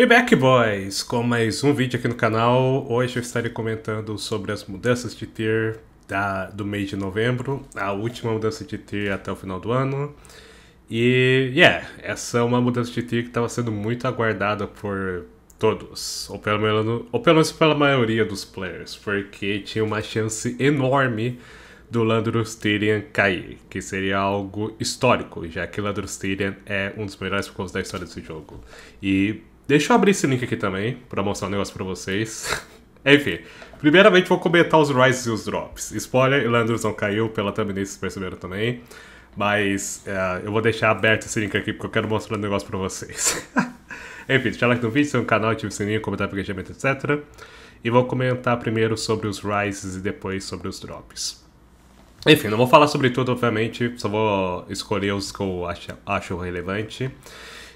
We back, boys! Com mais um vídeo aqui no canal. Hoje eu estarei comentando sobre as mudanças de tier da, do mês de novembro, a última mudança de tier até o final do ano. E, yeah, essa é uma mudança de tier que estava sendo muito aguardada por todos, ou pelo, menos, ou pelo menos pela maioria dos players, porque tinha uma chance enorme do landorus Tyrion cair, que seria algo histórico, já que landorus Tyrion é um dos melhores picos da história desse jogo. E Deixa eu abrir esse link aqui também, para mostrar um negócio para vocês. Enfim, primeiramente vou comentar os rises e os drops. Spoiler, o não caiu pela thumbnail, vocês perceberam também. Mas uh, eu vou deixar aberto esse link aqui porque eu quero mostrar um negócio pra vocês. Enfim, deixa like no vídeo, se é um canal, ative o sininho, comentar o engajamento, etc. E vou comentar primeiro sobre os rises e depois sobre os drops. Enfim, não vou falar sobre tudo, obviamente, só vou escolher os que eu acho, acho relevante.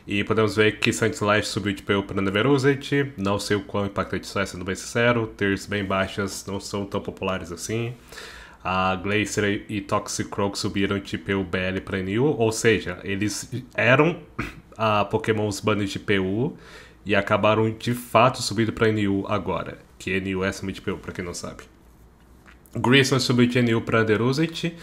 E podemos ver que Saints Life subiu de P.U. para Neverusage, não sei o quão impactante isso é, sendo bem sincero, tears bem baixas não são tão populares assim. A Glacier e Toxic Croak subiram de PU BL para NU, ou seja, eles eram a Pokémons banidos de PU e acabaram de fato subindo para NU agora, que NU é acima de PU, para quem não sabe. Grissom subiu de NU para Underusage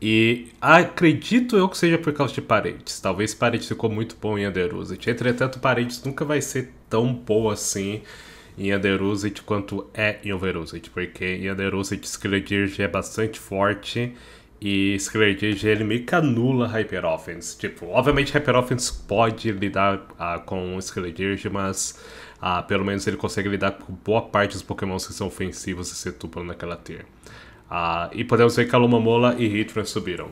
e acredito eu que seja por causa de Paredes. Talvez Paredes ficou muito bom em Underusage. Entretanto, Paredes nunca vai ser tão boa assim em Underusage quanto é em Overusage, porque em Underusage Skeledirge é bastante forte e Skeledirge ele meio que anula Offense. Tipo, obviamente Hyper Offense pode lidar ah, com Skeledirge, mas ah, pelo menos ele consegue lidar com boa parte dos pokémons que são ofensivos e se tupam naquela tier. Ah, e podemos ver que a Lumamola e Hitran subiram.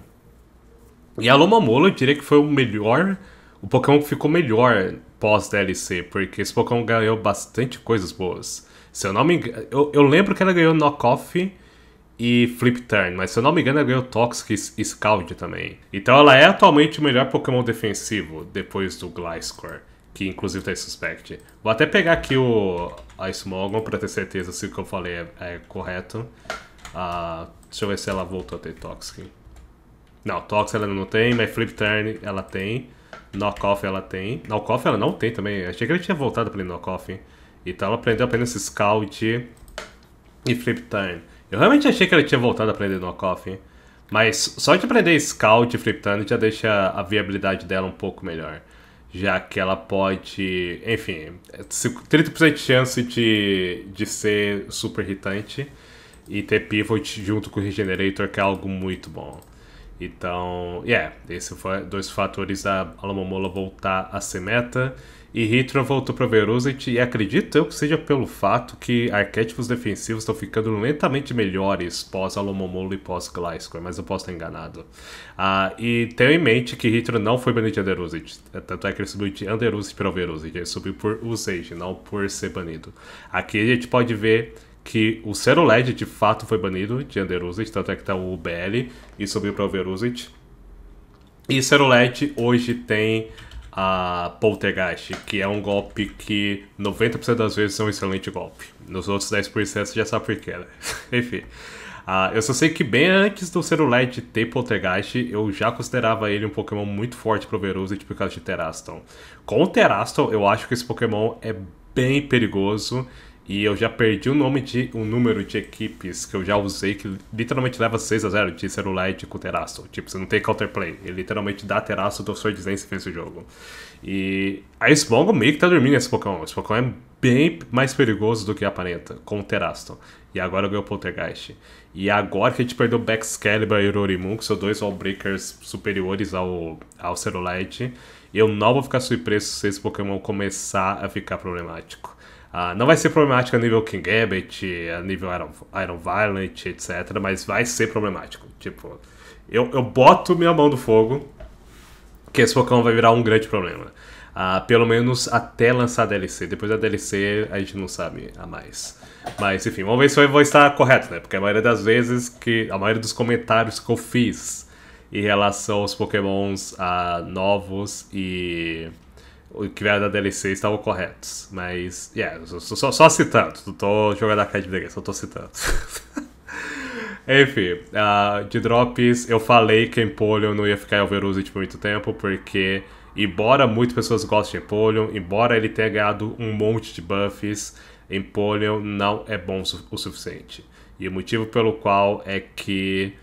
E a Lumamola eu diria que foi o melhor, o Pokémon que ficou melhor pós-DLC, porque esse Pokémon ganhou bastante coisas boas. Se eu não me engano, eu, eu lembro que ela ganhou Knockoff e Flip Turn, mas se eu não me engano ela ganhou Toxic e Scald também. Então ela é atualmente o melhor Pokémon defensivo depois do Gliscor, que inclusive tá Suspect. Vou até pegar aqui o a Smogon para ter certeza se o que eu falei é, é correto. A, ah, deixa eu ver se ela voltou a ter Toxic. Não, Toxic ela não tem, mas Flip Turn ela tem. Knock Off ela tem. Knock Off ela não tem também. Achei que ela tinha voltado pra Off Então ela aprendeu apenas Scout e Flip Turn. Eu realmente achei que ela tinha voltado a aprender Off Mas só de aprender Scout e Flip Turn já deixa a viabilidade dela um pouco melhor. Já que ela pode. Enfim, 30% é de chance de, de ser super irritante. E ter pivot junto com o regenerator, que é algo muito bom. Então, yeah, esses foram dois fatores da Alamomola voltar a ser meta. E Hitro voltou para Verusity, e acredito eu que seja pelo fato que arquétipos defensivos estão ficando lentamente melhores pós Alomomolo e pós Gliscor, mas eu posso estar enganado. Ah, e tenho em mente que Hitro não foi banido de Underusity, é, tanto é que ele subiu de Underusity para Verusity, ele subiu por usage, não por ser banido. Aqui a gente pode ver que o CeroLed de fato foi banido de Underusage, tanto é que tá o UBL e subiu para Overusage. E CeroLed hoje tem a Poltergeist, que é um golpe que 90% das vezes é um excelente golpe. Nos outros 10% você já sabe por quê, né? Enfim. Uh, eu só sei que bem antes do Cerulete ter Poltergeist, eu já considerava ele um Pokémon muito forte pro Verusity por causa de Teraston. Com o Teraston, eu acho que esse Pokémon é bem perigoso e eu já perdi o nome de um número de equipes que eu já usei, que literalmente leva 6 a 0 de celular com de Teraço. Tipo, você não tem counterplay. Ele literalmente dá Teraço do Sword Dance e fez o jogo. E a Sbongo meio que tá dormindo esse pokémon Esse pokémon é bem mais perigoso do que aparenta, com o Teraston. E agora ganhou o Poltergeist. E agora que a gente perdeu Backscalibur e Rorimun, que são dois Wallbreakers superiores ao, ao Cerulite, eu não vou ficar surpreso se esse Pokémon começar a ficar problemático. Uh, não vai ser problemático a nível King Gambit, a nível Iron, Iron Violent, etc. Mas vai ser problemático. Tipo, eu, eu boto minha mão do fogo que esse focão vai virar um grande problema. Uh, pelo menos até lançar a DLC. Depois da DLC a gente não sabe a mais. Mas enfim, vamos ver se eu vou estar correto, né? Porque a maioria das vezes que. A maioria dos comentários que eu fiz em relação aos pokémons uh, novos e o que vieram da DLC estavam corretos. Mas, yeah, só, só, só citando. Não tô jogando a cara de só tô citando. Enfim, uh, de drops, eu falei que Empoleon não ia ficar em Alverused por muito tempo, porque, embora muitas pessoas gostem de Empoleon, embora ele tenha ganhado um monte de buffs, Empoleon não é bom o suficiente. E o motivo pelo qual é que.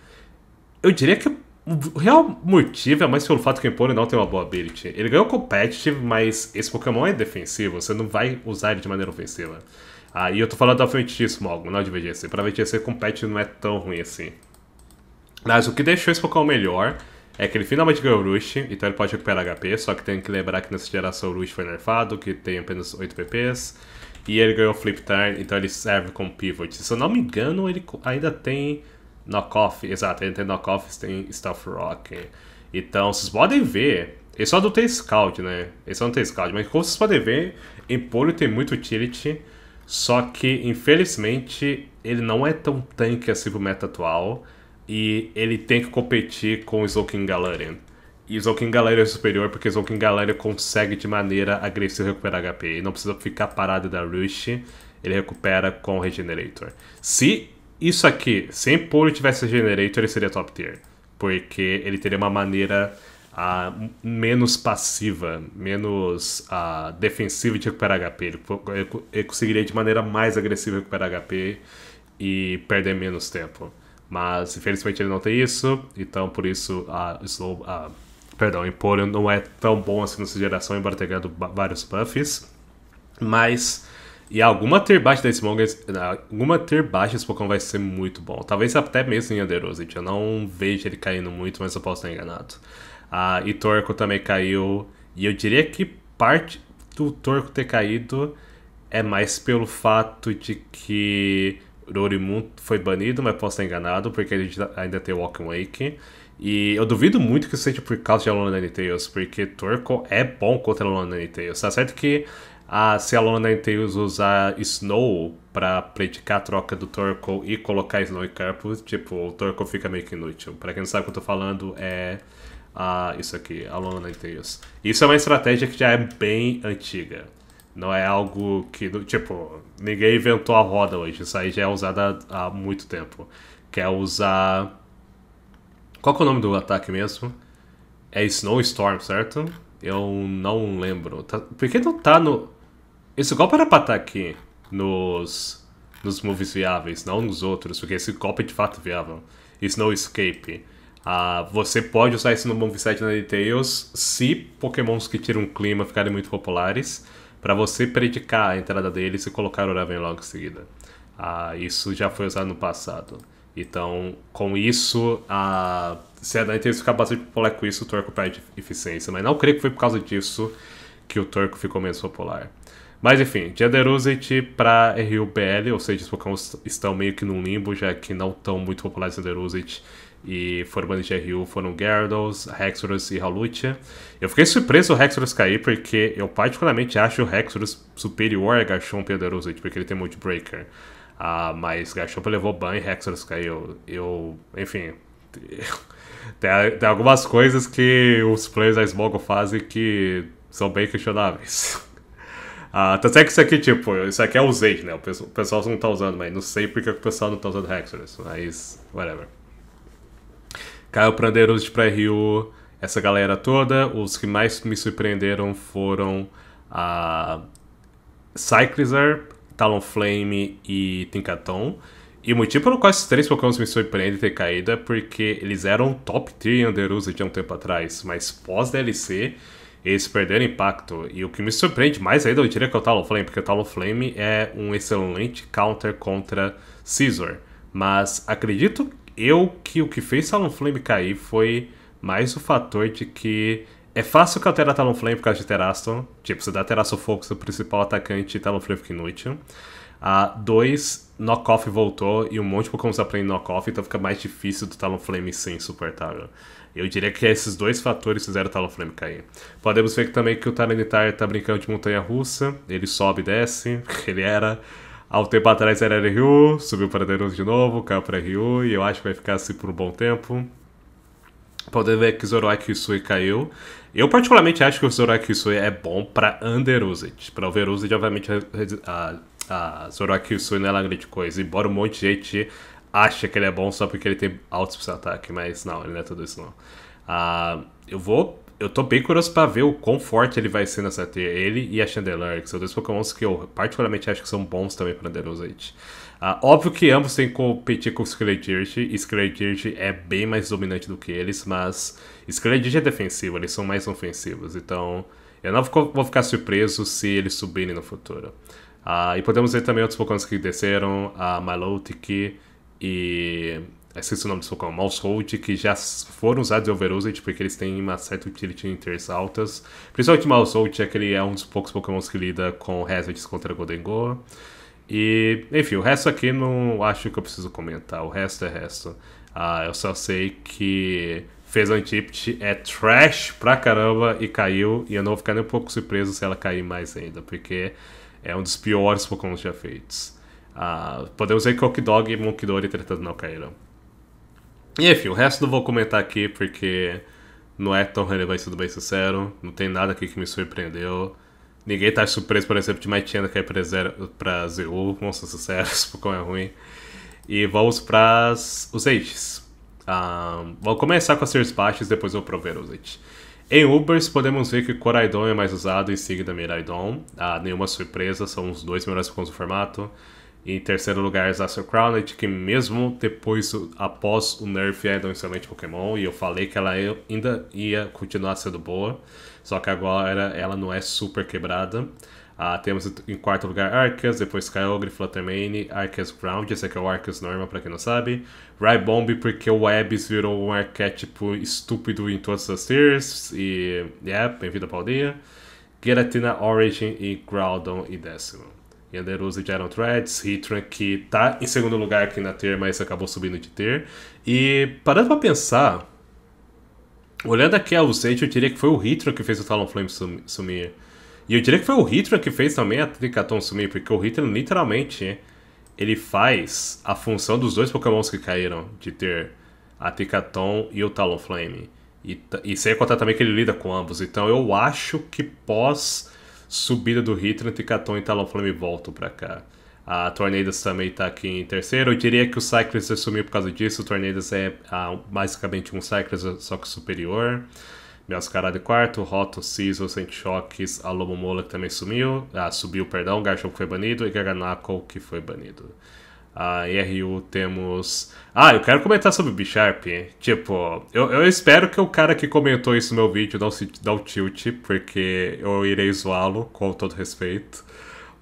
Eu diria que o real motivo é mais pelo fato que o Empoleon não tem uma boa ability. Ele ganhou competitive, mas esse Pokémon é defensivo, você não vai usar ele de maneira ofensiva. Aí ah, eu tô falando da Ventismo, algo, não de VGC. Pra VGC, competitive não é tão ruim assim. Mas o que deixou esse Pokémon melhor é que ele finalmente ganhou o Rush, então ele pode recuperar HP, só que tem que lembrar que nessa geração o Rush foi nerfado, que tem apenas 8 PPs. E ele ganhou Flip Turn, então ele serve como pivot. Se eu não me engano, ele ainda tem Knockoff, exato, Knockoff e tem Stealth Rock. Então, vocês podem ver, ele é só não tem Scout, né? Ele é só não tem Scout, mas como vocês podem ver, Emporio tem muito utility, só que, infelizmente, ele não é tão tanque assim pro meta atual, e ele tem que competir com o Sloking Galarian. E Zokin Galera é superior porque o Zokin Galera consegue de maneira agressiva recuperar HP. E não precisa ficar parado da Rush, ele recupera com o Regenerator. Se isso aqui, se Pole tivesse Generator, ele seria top tier. Porque ele teria uma maneira uh, menos passiva, menos uh, defensiva de recuperar HP. Ele, ele conseguiria de maneira mais agressiva recuperar HP e perder menos tempo. Mas infelizmente ele não tem isso, então por isso a uh, Slow. Uh, perdão, Emporium não é tão bom assim nessa geração, embora tenha ganhado vários buffs. Mas e alguma ter baixa desse Smogers, né, alguma ter baixa esse Pokémon vai ser muito bom. Talvez até mesmo em Underosit. Eu não vejo ele caindo muito, mas eu posso estar enganado. Ah, e Torco também caiu. E eu diria que parte do Torco ter caído é mais pelo fato de que Rorimun foi banido, mas posso estar enganado, porque a gente ainda tem o Walking Wake. E eu duvido muito que seja por causa de Alolan Tails, porque Torkoal é bom contra Alolan Tails. Tá certo que ah, se a Lona Tails usar Snow para predicar a troca do Torkoal e colocar Snow em campo, tipo, o Torkoal fica meio que inútil. Para quem não sabe o que eu tô falando, é ah, isso aqui, a Lona Tails. Isso é uma estratégia que já é bem antiga. Não é algo que, tipo, ninguém inventou a roda hoje. Isso aí já é usada há muito tempo. Quer é usar... Qual é o nome do ataque mesmo? É Snowstorm, certo? Eu não lembro. Tá... Por que não tá no... Esse golpe era pra estar tá aqui nos, nos moves viáveis, não nos outros, porque esse golpe é de fato é viável. Snow Escape. Ah, você pode usar isso no move set na Details se pokémons que tiram clima ficarem muito populares, para você predicar a entrada deles e colocar o Raven logo em seguida. Ah, isso já foi usado no passado. Então, com isso, a... se a Dante ficar bastante popular com isso, o Torco perde eficiência. Mas não creio que foi por causa disso que o Torco ficou menos popular. Mas enfim, Generosity para RUBL, ou seja, os Pokémons estão meio que num limbo, já que não estão muito populares em Generosity e formando de RU foram Gyarados, Hexorus e Halucha. Eu fiquei surpreso o Hexorus cair, porque eu particularmente acho o Hexorus superior a Garchomp e Generosity, porque ele tem Multibreaker. Ah, mas Garchomp levou ban e Hexorus caiu. Eu, enfim... tem, tem algumas coisas que os players da Smog fazem que são bem questionáveis. Ah, é que isso aqui, tipo, isso aqui eu é usei, né? O pessoal, o pessoal não tá usando, mas não sei porque o pessoal não tá usando Hexorus, mas whatever. Caio Prandeiros de pré-Rio, essa galera toda. Os que mais me surpreenderam foram a Cyclizer, Talonflame e Tinkaton. E o motivo pelo qual esses três Pokémon me surpreendem ter caído é porque eles eram top em Underusa de um tempo atrás, mas pós-DLC eles perderam impacto. E o que me surpreende mais ainda, é eu diria que é o Talonflame, porque o Talonflame é um excelente counter contra Scizor. Mas acredito eu que o que fez Talonflame cair foi mais o fator de que é fácil counterar Talonflame por causa de Teraston. Tipo, você dá Teraston Focus no principal atacante e Talonflame fica inútil. Uh, dois, Knockoff voltou e um monte de Pokémon está playing Knockoff, então fica mais difícil do Talonflame ser insuportável. Eu diria que esses dois fatores fizeram o Taloflame cair. Podemos ver que também que o Tyranitar está brincando de montanha-russa, ele sobe e desce, ele era... um tempo atrás era Ryu, subiu para Deus de novo, caiu para Ryu, e eu acho que vai ficar assim por um bom tempo. Podemos ver que Zoroark Sui caiu. Eu particularmente acho que o Zoroark Sui é bom para Underusage. Para Overusage, obviamente, a, a, a Zoroark não é lá grande coisa, embora um monte de gente acha que ele é bom só porque ele tem altos para ataque, mas não, ele não é tudo isso não. Uh, eu vou. Eu tô bem curioso para ver o quão forte ele vai ser nessa tier. Ele e a Chandelure, que são dois pokémons que eu particularmente acho que são bons também para Denosite. Uh, ah, óbvio que ambos têm que competir com o Skeletirt, e Skeletirt é bem mais dominante do que eles, mas Skeletirt é defensivo, eles são mais ofensivos, então eu não vou ficar surpreso se eles subirem no futuro. Uh, e podemos ver também outros pokémons que desceram, a Malotic, e ah, esqueci o nome do Pokémon Mousehold, que já foram usados em Overusage, porque eles têm uma certa utility em tiers altas. Principalmente Mousehold, é que ele é um dos poucos pokémons que lida com hazards contra Golden Goa. E, enfim, o resto aqui não acho que eu preciso comentar, o resto é resto. Ah, eu só sei que fez Antipt é trash pra caramba e caiu, e eu não vou ficar nem um pouco surpreso se ela cair mais ainda, porque é um dos piores pokémons já feitos. Uh, podemos ver que Dog e Munkidori tretando não caíram. E enfim, o resto não vou comentar aqui porque não é tão relevante, sendo bem sincero. Não tem nada aqui que me surpreendeu. Ninguém tá surpreso, por exemplo, de Maitiana cair é pra, zero, pra ZU, vamos ser sinceros, porque é ruim. E vamos para os entes. Um, ah, vou começar com as três partes, depois vou prover os entes. Em Ubers, podemos ver que Coraidon é mais usado em seguida Miraidon. Ah, nenhuma surpresa, são os dois melhores pontos do formato. Em terceiro lugar, Zaciel Crowned, que mesmo depois, após o nerf, é um excelente Pokémon. E eu falei que ela ainda ia continuar sendo boa. Só que agora ela não é super quebrada. Ah, temos em quarto lugar Arceus, depois Kyogre, Fluttermane, Arceus Ground, esse aqui é o Arceus normal para quem não sabe. Rybomb, porque o Abyss virou um arquétipo estúpido em todas as tiers. E, yeah, bem-vindo à aldeia. Giratina Origin e Groudon e décimo. Yander e geram threads, Heatran que tá em segundo lugar aqui na tier, mas acabou subindo de tier. E parando pra pensar, olhando aqui a ausente, eu diria que foi o Heatran que fez o Talonflame sumir. E eu diria que foi o Heatran que fez também a Tricaton sumir, porque o Heatran literalmente ele faz a função dos dois pokémons que caíram, de ter a Tricaton e o Talonflame. E, e sem contar também que ele lida com ambos. Então eu acho que pós subida do Hitler, Tricaton e Taloflame voltam para cá. A Tornadas também está aqui em terceiro. Eu diria que o Cyclist sumiu por causa disso. O Tornadas é ah, basicamente um Cyclist, só que superior. Mascarado em quarto, Roto, Ciso, Saint Choques, Alomomola que também sumiu, ah, subiu, perdão, Garchomp foi banido e Garganaco que foi banido a RU temos. Ah, eu quero comentar sobre o Bisharp. Tipo, eu, eu espero que o cara que comentou isso no meu vídeo não se dá o tilt, porque eu irei zoá-lo com todo respeito.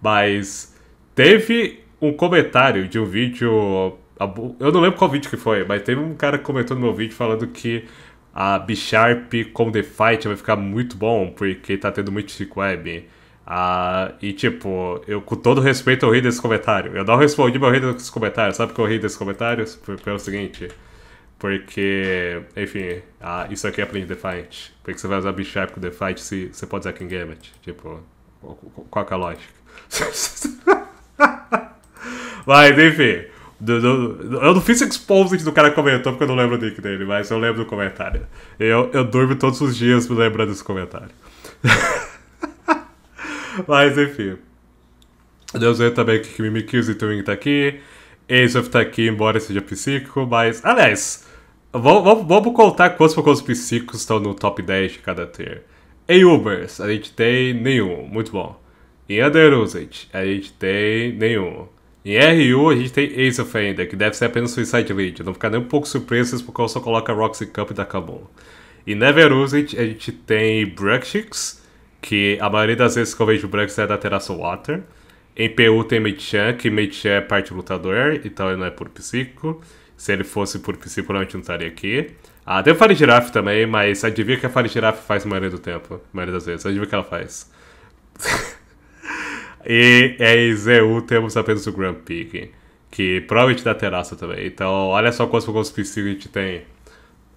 Mas teve um comentário de um vídeo. Eu não lembro qual vídeo que foi, mas teve um cara que comentou no meu vídeo falando que a Bisharp com The Fight vai ficar muito bom, porque tá tendo muito chic web. Ah, e tipo, eu com todo respeito eu ri desse comentário. Eu não respondi, mas eu ri desse comentário. Sabe por que eu ri desse comentário? Pelo seguinte. Porque, enfim, ah, isso aqui é aprende Defiant. Por que você vai usar B-Sharp com Defiant se você pode usar King Gamut? Tipo, qual é a lógica? mas, enfim. Do, do, eu não fiz exposit do cara que comentou porque eu não lembro o nick dele, mas eu lembro do comentário. Eu, eu durmo todos os dias me lembrando desse comentário. Mas enfim. Deus vê também que Mimikyu Kills e Twin tá aqui. of tá aqui, embora seja psíquico, mas. Aliás, vamos, vamos contar quantos psíquicos estão no top 10 de cada tier. Em Ubers, a gente tem nenhum, muito bom. Em Underusage, a gente tem nenhum. Em RU, a gente tem of ainda, que deve ser apenas Suicide Lead. não ficar nem um pouco surpreso se esse só coloca Roxy Cup e Dakamon. Kabum. Em Neverusage, a gente tem Bruxix que a maioria das vezes que eu vejo brancos é da Terraça Water. Em PU tem Meichan, que Meichan é parte lutador, então ele não é por psico. Se ele fosse por psico, provavelmente não estaria aqui. Ah, tem o Fire Giraffe também, mas adivinha o que a Fire Giraffe faz a maioria do tempo, a maioria das vezes. Adivinha o que ela faz. e é em ZU temos apenas o Grand Pig, que provavelmente é da terraça também. Então, olha só quantos Pokémon psíquicos a gente tem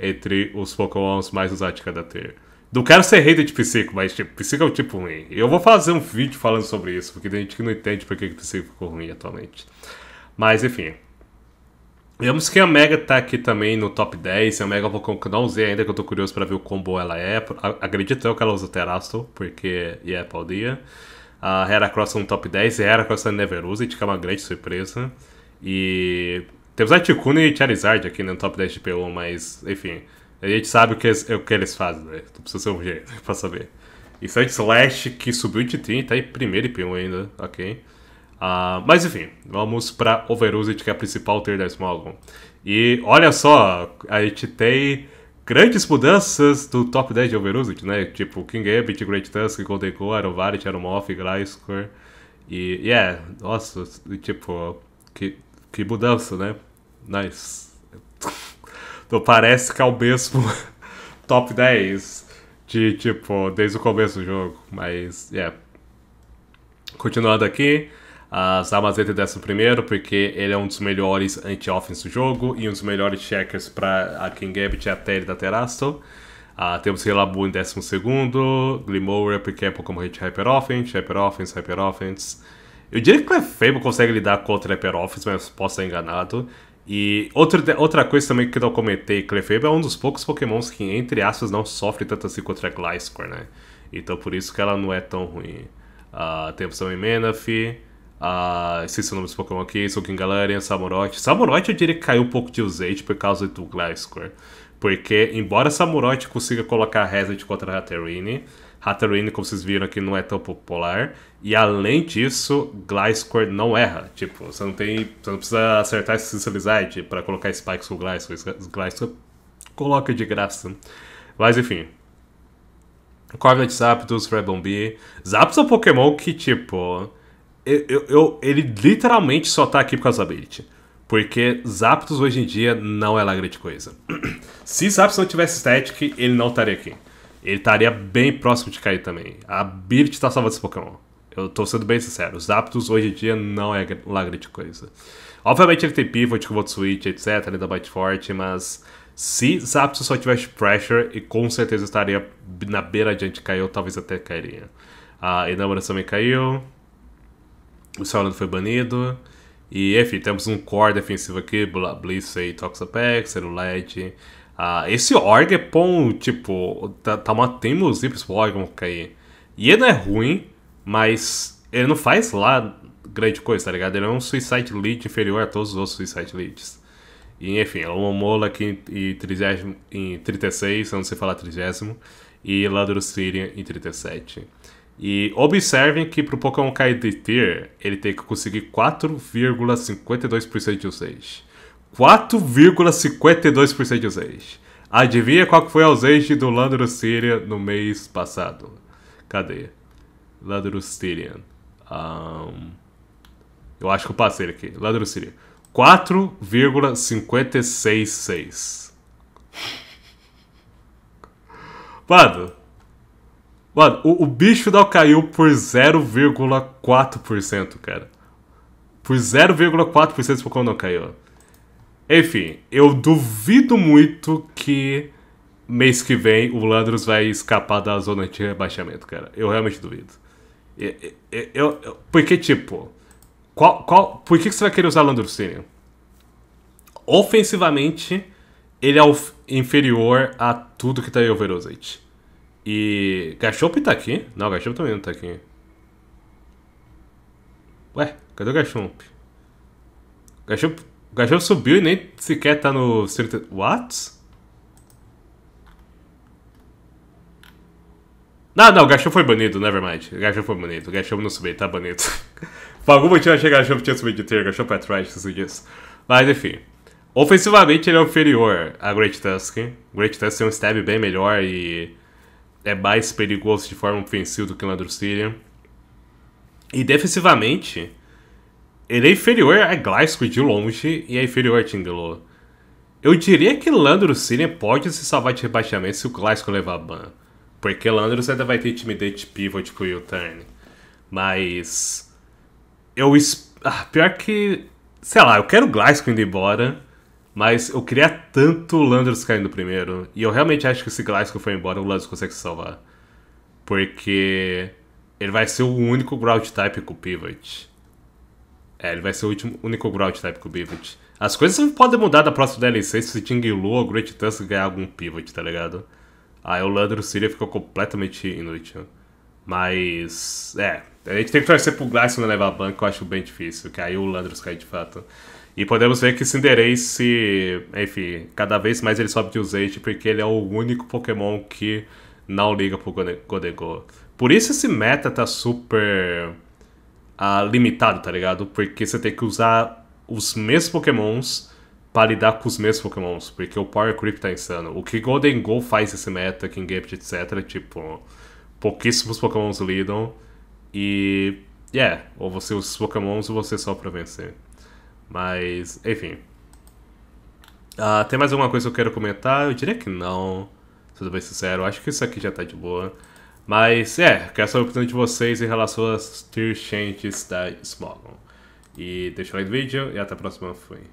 entre os Pokémons mais usados de cada tier. Não quero ser hater de psico, mas tipo, psico é um tipo ruim. Eu vou fazer um vídeo falando sobre isso, porque tem gente que não entende por que psico ficou ruim atualmente. Mas enfim. Vemos que a Mega tá aqui também no top 10. A Mega eu vou, não usei ainda, que eu tô curioso para ver o combo ela é. Acredito eu que ela usa Terastal, porque é yeah, dia. A Heracross tá no top 10 e a Heracross tá na Never Used, que é uma grande surpresa. E temos a Articuno e Charizard aqui no top 10 de p mas enfim. A gente sabe o que eles, o que eles fazem, né? Não precisa ser um gênio pra saber. E Sand Slash que subiu de 30 tá em primeiro e ainda, ok? Uh, mas enfim, vamos pra Overused, que é a principal tier da Smogon. E olha só, a gente tem grandes mudanças do top 10 de Overused, né? Tipo King Abbott, Great Tusk, Golden Core, arovari Aromoth, Gliscor. E, yeah, nossa, tipo, que, que mudança, né? Nice. Então parece que é o mesmo top 10 de tipo, desde o começo do jogo. Mas, é. Yeah. Continuando aqui, a Zamazeta é 11, porque ele é um dos melhores anti-offense do jogo e um dos melhores checkers para a King Gambit até ele da Terastro. Uh, ah, temos Relabu em 12, Glimower, porque é Pokémon Hit Hyper Offense, Hyper Offense, Hyper Offense. Eu diria que Clefable consegue lidar contra Hyper Offense, mas posso estar enganado. E outra, outra coisa também que eu comentei, Clefable é um dos poucos pokémons que, entre aspas, não sofre tanto assim contra Gliscor, né? Então por isso que ela não é tão ruim. Uh, temos também Manaphy, uh, ah, esqueci o nome dos pokémon aqui, Sukin Galarian, Samurott. Samurott eu diria que caiu um pouco de usage por causa do Gliscor. Porque, embora Samurott consiga colocar Hazard contra a Hatterene, Hatterene, como vocês viram aqui, não é tão popular. E além disso, Gliscor não erra. Tipo, você não tem. Você não precisa acertar esse Sincelizite para colocar Spikes com Gliscor. Gliscor coloca de graça. Mas enfim. Corviknight Zapdos, Rebombi. Zapdos é um Pokémon que, tipo. Eu, eu, eu, ele literalmente só tá aqui por causa da Ability. Porque Zapdos hoje em dia não é lá grande coisa. Se Zapdos não tivesse static, ele não estaria aqui ele estaria bem próximo de cair também. A Birt está salvando esse Pokémon. Eu tô sendo bem sincero. Os Zapdos hoje em dia não é lá grande coisa. Obviamente ele tem Pivot, Volt Switch, etc. Ele dá bite forte, mas se Zapdos só tivesse Pressure, e com certeza estaria na beira de cair ou talvez até cairia. A Enamorance também caiu. O Salando foi banido. E enfim, temos um core defensivo aqui, Blissey, Toxapex, Cerulete. Ah, esse org é bom, tipo, tá, tá uma Temos Lips órgão cair. E ele não é ruim, mas ele não faz lá grande coisa, tá ligado? Ele é um Suicide Lead inferior a todos os outros Suicide Leads. E enfim, é uma mola aqui em, 30, em 36, eu não sei falar 30, e Ladro Syrian em 37. E observem que pro Pokémon cair de tier, ele tem que conseguir 4,52% de usage. 4,52% de usage. Adivinha qual foi a usage do Landro Syrian no mês passado? Cadê? Landro Syrian. Um, eu acho que eu passei aqui. Landro Syrian. 4,566. Mano. Mano, o, o bicho não caiu por 0,4%, cara. Por 0,4% Pokémon não caiu. Enfim, eu duvido muito que mês que vem o Landros vai escapar da zona de rebaixamento, cara. Eu realmente duvido. Eu, eu, eu, porque, tipo, qual, qual, por que, que você vai querer usar Landrusini? Ofensivamente, ele é inferior a tudo que tá em Overusage. E. Gachop tá aqui? Não, Gachop também não tá aqui. Ué, cadê o Gachop? Gachop o Gajão subiu e nem sequer tá no... What? Não, não, o Gachão foi banido, nevermind. O Gachão foi banido, o Gachão não subiu, tá banido. Por algum motivo eu achei que o Gachão tinha subido de ter, o Gachão pra trás esses dias. Mas enfim. Ofensivamente ele é inferior a Great Tusk. Great Tusk tem é um stab bem melhor e é mais perigoso de forma ofensiva do que o Landrucilian. E defensivamente, ele é inferior a Gliscor de longe e é inferior a Tindelow. Eu diria que Landorus Cine pode se salvar de rebaixamento se o Gliscor levar ban. Porque Landorus ainda vai ter timidez pivot o U-turn. Mas. Eu. Ah, pior que. Sei lá, eu quero o Glasgow indo embora. Mas eu queria tanto o Landros caindo primeiro. E eu realmente acho que se Gliscor for embora, o Landros consegue se salvar. Porque. Ele vai ser o único ground type com pivot. É, ele vai ser o último, único Grout type com o Pivot. As coisas podem mudar da próxima DLC se Ting Lu ou Great Tusk ganhar algum Pivot, tá ligado? Aí o Landro Siria ficou completamente inútil. Mas. É. A gente tem que torcer pro Glyson não levar a banca, eu acho bem difícil, que aí o Landros cai de fato. E podemos ver que Cinderace, se, enfim, cada vez mais ele sobe de usage, porque ele é o único Pokémon que não liga pro Godego. Por isso esse meta tá super ah, limitado, tá ligado? Porque você tem que usar os mesmos pokémons para lidar com os mesmos pokémons, porque o Power Creep tá insano. O que Golden Go faz esse meta, King Gambit, etc, tipo, pouquíssimos pokémons lidam e... É, yeah, ou você usa os pokémons ou você só pra vencer. Mas, enfim. Ah, tem mais alguma coisa que eu quero comentar? Eu diria que não, sendo bem sincero. Acho que isso aqui já tá de boa. Mas é, quero saber a opinião de vocês em relação às tier changes da Smogon. E deixa o like no vídeo e até a próxima. Fui.